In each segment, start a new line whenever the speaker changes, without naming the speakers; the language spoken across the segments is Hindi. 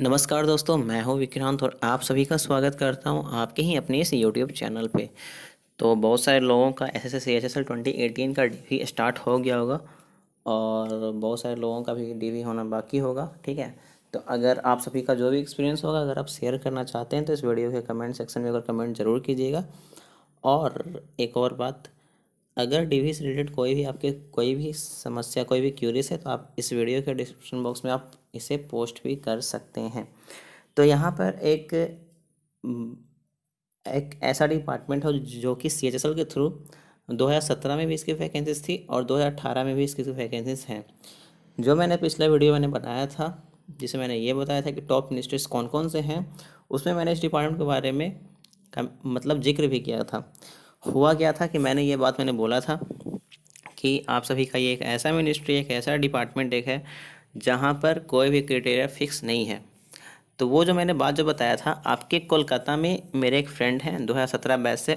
नमस्कार दोस्तों मैं हूं विक्रांत और आप सभी का स्वागत करता हूं आपके ही अपने इस यूट्यूब चैनल पे तो बहुत सारे लोगों का S S S H S L twenty eighteen का डी स्टार्ट हो गया होगा और बहुत सारे लोगों का भी डी होना बाकी होगा ठीक है तो अगर आप सभी का जो भी एक्सपीरियंस होगा अगर आप शेयर करना चाहते हैं तो इस वीडियो के कमेंट सेक्शन में अगर कमेंट ज़रूर कीजिएगा और एक और बात अगर डीवी से रिलेटेड कोई भी आपके कोई भी समस्या कोई भी क्यूरीज है तो आप इस वीडियो के डिस्क्रिप्शन बॉक्स में आप इसे पोस्ट भी कर सकते हैं तो यहाँ पर एक हम्म, एक ऐसा डिपार्टमेंट है जो कि सी के थ्रू 2017 में भी इसकी वैकेंसीज थी और 2018 में भी इसकी वैकेंसीज हैं जो मैंने पिछला वीडियो मैंने बनाया था जिसे मैंने ये बताया था कि टॉप मिनिस्ट्रीज कौन कौन से हैं उसमें मैंने इस डिपार्टमेंट के बारे में मतलब जिक्र भी किया था हुआ क्या था कि मैंने ये बात मैंने बोला था कि आप सभी का ये एक ऐसा मिनिस्ट्री एक ऐसा डिपार्टमेंट एक है जहाँ पर कोई भी क्रिटेरिया फिक्स नहीं है तो वो जो मैंने बात जो बताया था आपके कोलकाता में मेरे एक फ्रेंड हैं दो हज़ार सत्रह बैच से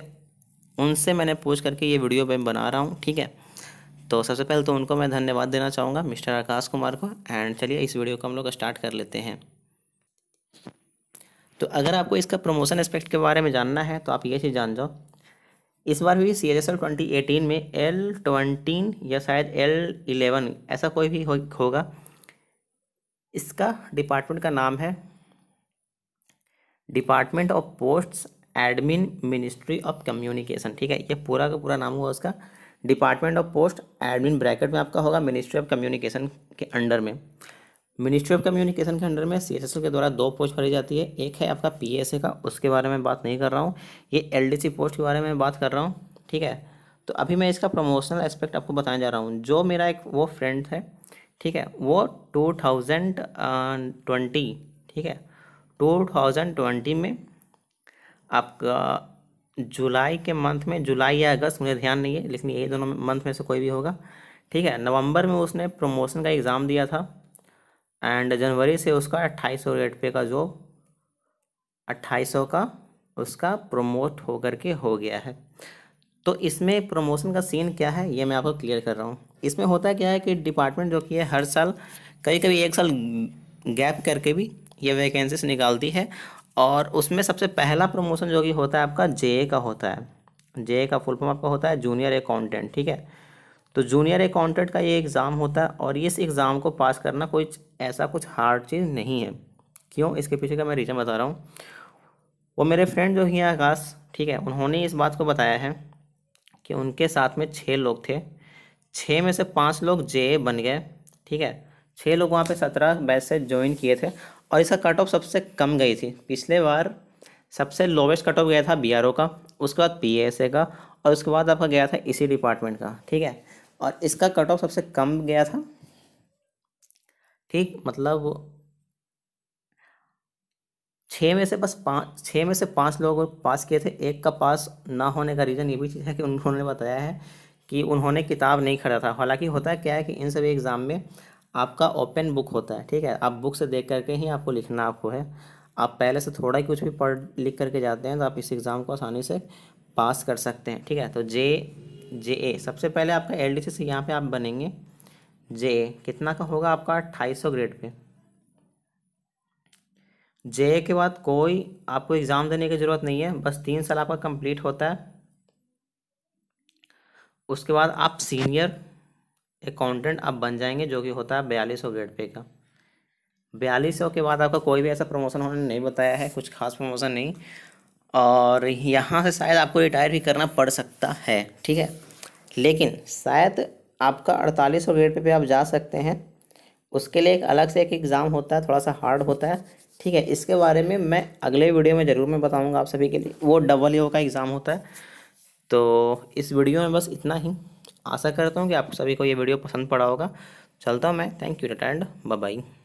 उनसे मैंने पूछ करके ये वीडियो मैं बना रहा हूँ ठीक है तो सबसे पहले तो उनको मैं धन्यवाद देना चाहूँगा मिस्टर आकाश कुमार को एंड चलिए इस वीडियो को हम लोग स्टार्ट कर लेते हैं तो अगर आपको इसका प्रमोशन एस्पेक्ट के बारे में जानना है तो आप ये चीज़ जान जाओ इस बार हुई C H S L twenty eighteen में एल ट्वेंटीन या शायद एल इलेवन ऐसा कोई भी हो, होगा इसका डिपार्टमेंट का नाम है department of posts admin ministry of communication ठीक है ये पूरा का पूरा नाम हुआ उसका department of post admin bracket में आपका होगा मिनिस्ट्री ऑफ कम्युनिकेशन के अंडर में मिनिस्ट्री ऑफ कम्युनिकेशन के अंडर में सी के द्वारा दो पोस्ट भरी जाती है एक है आपका पी का उसके बारे में बात नहीं कर रहा हूँ ये एल पोस्ट के बारे में बात कर रहा हूँ ठीक है तो अभी मैं इसका प्रमोशनल एस्पेक्ट आपको बताने जा रहा हूँ जो मेरा एक वो फ्रेंड है ठीक है वो टू थाउजेंड ट्वेंटी ठीक है टू थाउजेंड ट्वेंटी में आपका जुलाई के मंथ में जुलाई या अगस्त मुझे ध्यान नहीं है लेकिन यही दोनों मंथ में से कोई भी होगा ठीक है नवंबर में उसने प्रमोशन का एग्ज़ाम दिया था एंड जनवरी से उसका अट्ठाईस सौ रेट पे का जो अट्ठाईस सौ का उसका प्रमोट होकर के हो गया है तो इसमें प्रमोशन का सीन क्या है ये मैं आपको क्लियर कर रहा हूँ इसमें होता क्या है कि डिपार्टमेंट जो कि है हर साल कभी कभी एक साल गैप करके भी ये वैकेंसीज निकालती है और उसमें सबसे पहला प्रमोशन जो कि होता है आपका जे का होता है जे का फुल फॉर्म आपका होता है जूनियर अकाउंटेंट ठीक है तो जूनियर अकाउंटेंट का ये एग्ज़ाम होता है और इस एग्ज़ाम को पास करना कोई ऐसा कुछ हार्ड चीज़ नहीं है क्यों इसके पीछे का मैं रीज़न बता रहा हूँ वो मेरे फ्रेंड जो हैं आकाश ठीक है उन्होंने इस बात को बताया है कि उनके साथ में छः लोग थे छः में से पाँच लोग जे बन गए ठीक है छः लोग वहाँ पे सत्रह बैच से ज्वाइन किए थे और इसका कट ऑफ सबसे कम गई थी पिछले बार सबसे लोवेस्ट कट ऑफ गया था बी का उसके बाद पी का और उसके बाद आपका गया था इसी डिपार्टमेंट का ठीक है और इसका कट ऑफ सबसे कम गया था ठीक मतलब छः में से बस पाँच छः में से पाँच लोग पास किए थे एक का पास ना होने का रीज़न ये भी चीज़ है कि उन्होंने बताया है कि उन्होंने किताब नहीं खरीदा था हालांकि होता है क्या है कि इन सभी एग्ज़ाम में आपका ओपन बुक होता है ठीक है आप बुक से देख करके ही आपको लिखना आपको है आप पहले से थोड़ा ही कुछ भी पढ़ लिख करके जाते हैं तो आप इस एग्ज़ाम को आसानी से पास कर सकते हैं ठीक है तो जे जे ए सबसे पहले आपका एल डी सी से यहाँ पर आप बनेंगे जे ए कितना का होगा आपका अट्ठाईस सौ ग्रेड पे जे ए के बाद कोई आपको एग्ज़ाम देने की ज़रूरत नहीं है बस तीन साल आपका कंप्लीट होता है उसके बाद आप सीनियर अकाउंटेंट आप बन जाएंगे जो कि होता है बयालीस सौ ग्रेड पे का बयालीस सौ के बाद आपका कोई भी ऐसा प्रमोशन उन्होंने नहीं बताया है कुछ खास प्रमोशन नहीं और यहाँ से शायद आपको रिटायर भी करना पड़ सकता है ठीक है लेकिन शायद आपका अड़तालीस सौ ग्रेड पे भी आप जा सकते हैं उसके लिए एक अलग से एक एग्ज़ाम होता है थोड़ा सा हार्ड होता है ठीक है इसके बारे में मैं अगले वीडियो में ज़रूर मैं बताऊँगा आप सभी के लिए वो डबल ई e का एग्ज़ाम होता है तो इस वीडियो में बस इतना ही आशा करता हूँ कि आप सभी को ये वीडियो पसंद पड़ा होगा चलता हूँ मैं थैंक यू रिटर्न बाई